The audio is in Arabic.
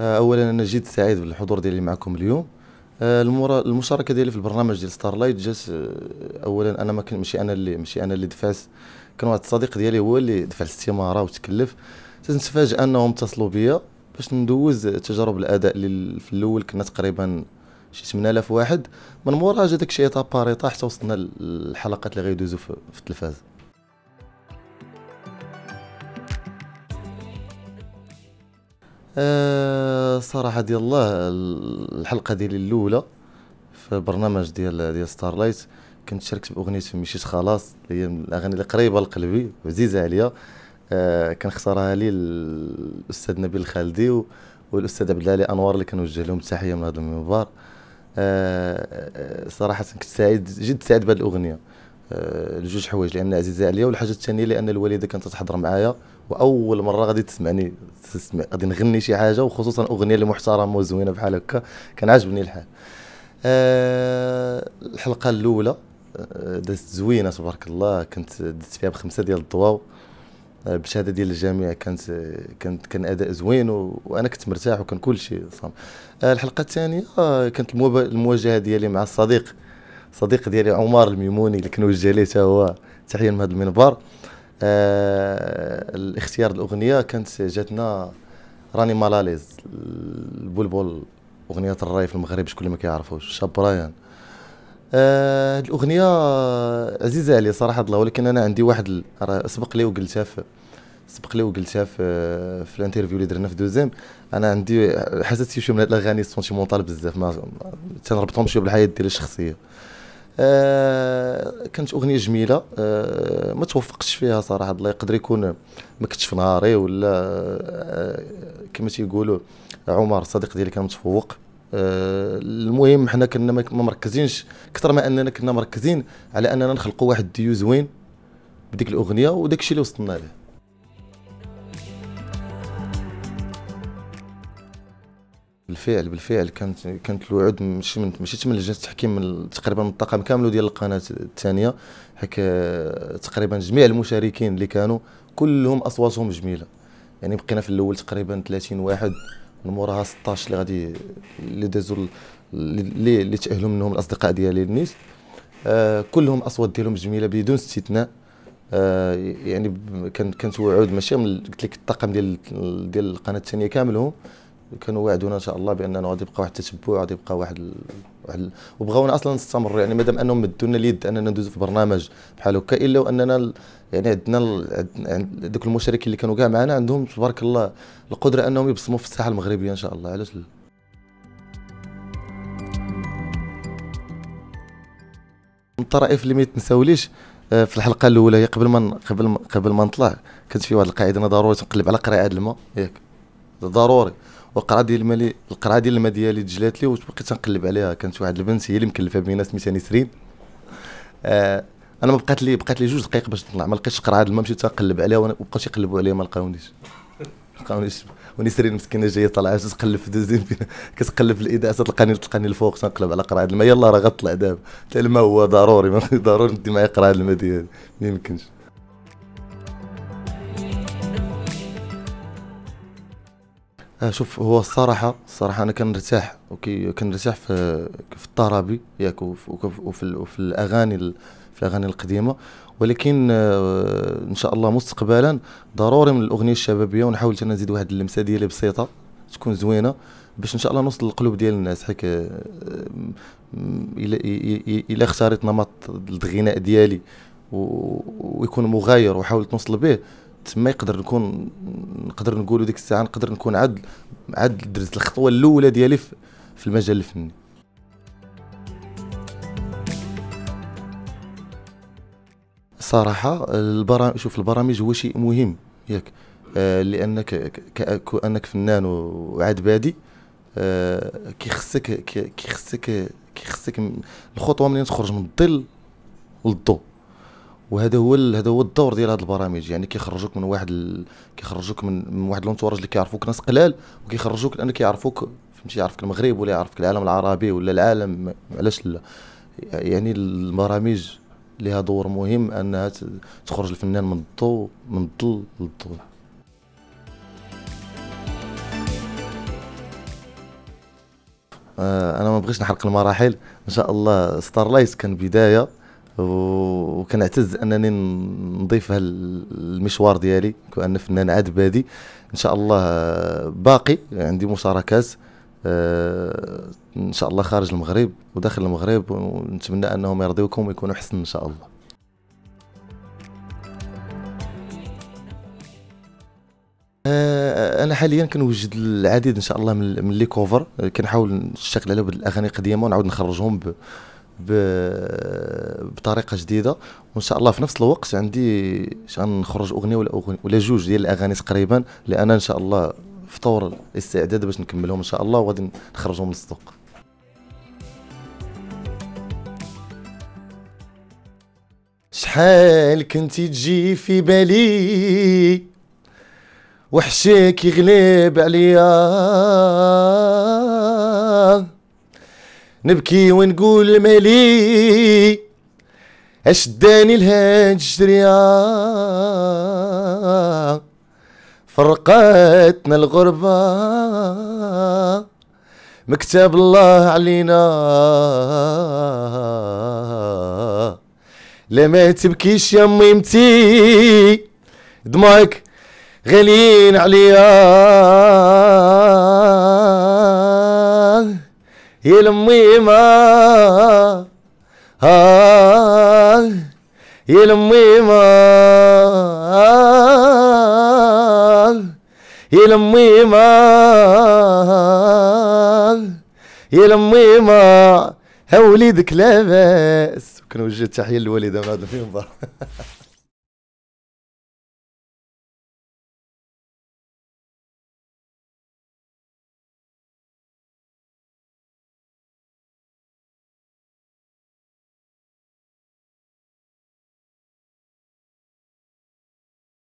آه، اولا انا جد سعيد بالحضور ديالي معكم اليوم آه، المشاركه ديالي في البرنامج ديال ستارلايت جات آه، اولا انا ما كنت ماشي انا اللي ماشي انا اللي دفعت كان واحد الصديق ديالي هو اللي دفع الاستماره وتكلف تنتفاجئ انهم اتصلوا بيا باش ندوز تجارب الاداء اللي في الاول كنا تقريبا شي 8000 واحد من موراها جا داكشي ايطاب بار حتى وصلنا للحلقات اللي غيدوزو في التلفاز آه صراحه ديال الله الحلقه ديالي الاولى في برنامج ديال ديال ستارلايت كنت شاركت باغنيه مشيت خلاص هي من الاغاني اللي قريبه لقلبي وعزيزه عليا آه كان اختارها لي الاستاذ نبيل الخالدي والاستاذ عبد العالي انوار اللي كنوجه لهم التحيه من هذا المنبر آه, آه، صراحه كنت سعيد جد سعيد بهذه الاغنيه آه، لجوج حوايج لان عزيزه عليا والحاجه الثانيه لان الوالده كانت تحضر معايا واول مره غادي تسمعني تسمع غادي نغني شي حاجه وخصوصا اغنيه اللي محترمه وزوينه بحال هكا كان عاجبني الحال أه الحلقه الاولى آه، دازت زوينه تبارك الله كنت دزت فيها بخمسه ديال الضواو آه، بشهاده ديال الجامعه كانت كانت كان اداء زوين وانا كنت مرتاح وكان كل شيء صام الحلقه الثانيه كانت المواجهه ديالي مع الصديق صديق ديالي عمر الميموني اللي كنوجه ليه حتى هو تحيه من هذا المنبر آه الاختيار الاغنيه كانت جاتنا راني مالاليز البلبل اغنيه الراي في المغرب شكون اللي ما كيعرفوش شاب برايان آه الاغنيه عزيزه علي صراحه الله ولكن انا عندي واحد سبق لي وقلتها في سبق لي وقلتها في في الانترفيو اللي درنا في دوزيم انا عندي حسيت شي من هاد الاغاني سونتيمونطال بزاف ما تنربطهمش بالحياه ديالي الشخصيه آه، كانت اغنيه جميله آه، ما توفقتش فيها صراحه الله يقدر يكون ما كنتش في نهاري ولا آه، كما تيقولوا عمر الصديق ديالي كان متفوق المهم حنا كنا ما مركزينش اكثر ما اننا كنا مركزين على اننا نخلقوا واحد الديو زوين بديك الاغنيه وداك الشيء اللي وصلنا له بالفعل بالفعل كانت كانت الوعود ماشي من ماشي من لجنه التحكيم من تقريبا من الطاقم كامل ديال القناه الثانيه حيت تقريبا جميع المشاركين اللي كانوا كلهم اصواتهم جميله يعني بقينا في الاول تقريبا 30 واحد من موراها 16 اللي غادي اللي دازوا اللي اللي تاهلوا منهم الاصدقاء ديالي النيس آه كلهم اصوات ديالهم جميله بدون استثناء آه يعني كانت كانت وعود ماشي من قلت لك الطاقم ديال ديال القناه الثانيه كاملهم كانوا وعدونا ان شاء الله باننا غادي يبقى واحد التتبع غادي يبقى واحد ال... واحد ال... وبغاونا اصلا نستمر يعني مادام انهم مدوا لنا اليد اننا ندوزو في برنامج بحال هكا الا واننا ال... يعني عندنا ال... دوك المشاركين اللي كانوا كاع معنا عندهم تبارك الله القدره انهم يبصموا في الساحه المغربيه ان شاء الله علاش من الطرائف اللي ما تنساوليش آه، في الحلقه الاولى هي قبل ما قبل ما قبل ما نطلع كانت في واحد القاعده انا ضروري تنقلب على قراءه الماء ياك ضروري والقرعه ديال الماء القرعه ديال الماء ديالي تجلات لي وبقيت تنقلب عليها كانت واحد البنت هي اللي مكلفه بينا سميتها نسرين آه انا ما بقات لي بقات لي جوج دقائق باش نطلع ما لقيتش قرعه الماء مشيت تنقلب عليها وبقاو يقلبوا عليا ما لقاونيش لقاونيش ونسرين مسكينه جايه طالعه تقلب في دوزين كتقلب في الاذاعه تلقاني تلقاني الفوق تنقلب على قرعه الماء يلا راه غطلع دابا الماء هو ضروري ضروري ندي معايا قرعه الماء ديالي ما يمكنش آه شوف هو الصراحة الصراحة أنا كنرتاح أوكي كنرتاح في في الطرابي ياك وفي, وفي, وفي الأغاني في الأغاني القديمة ولكن آه، إن شاء الله مستقبلا ضروري من الأغنية الشبابية ونحاول أنا نزيد واحد اللمسة ديالي بسيطة تكون زوينة باش إن شاء الله نوصل للقلوب ديال الناس حيت آه، إلا إلا اختاريت نمط الغناء ديالي ويكون مغاير وحاولت نوصل به تما يقدر نكون نقدر نقول ديك الساعه نقدر نكون عاد عاد درت الخطوه الاولى ديالي في المجال الفني صراحه البرامج شوف البرامج هو شيء مهم ياك آه لانك كانك فنان وعاد بادي آه كيخصك كيخصك كيخصك الخطوه منين تخرج من الظل والضوء وهذا هو هذا هو الدور ديال هذه البرامج يعني كيخرجوك من واحد ال... كيخرجوك من, من واحد الانتوراج اللي كيعرفوك ناس قلال وكيخرجوك لان كيعرفوك فهمتي يعرفك المغرب ولا يعرفك العالم العربي ولا العالم علاش لا يعني البرامج لها دور مهم انها تخرج الفنان من الضوء من الظل للضوء آه، انا ما بغيتش نحرق المراحل ان شاء الله ستارلايت كان بدايه وكنعتز انني نضيف هذا المشوار ديالي كان فنان عاد بادي ان شاء الله آه، باقي عندي مشاركات آه، ان شاء الله خارج المغرب وداخل المغرب ونتمنى انهم يرضيوكم ويكونوا حسن ان شاء الله آه، انا حاليا كنوجد العديد ان شاء الله من لي كوفر كنحاول نشتغل على بعض الاغاني القديمه ونعاود نخرجهم ب بطريقه جديده وان شاء الله في نفس الوقت عندي غنخرج اغنيه ولا أغني ولا جوج ديال الاغاني تقريبا اللي انا ان شاء الله في طور الاستعداد باش نكملهم ان شاء الله وغادي نخرجهم للسوق شحال كنتي تجي في بالي وحشاك يغلب عليا نبكي ونقول مالي اش داني لهاد فرقاتنا الغربة مكتب الله علينا لا ما تبكيش يا ميمتي دمعك غاليين عليا يا آه يا يلميما يلميما يا يا ها وليدك لاباس كنوجه التحيه للوالده بعد المنبر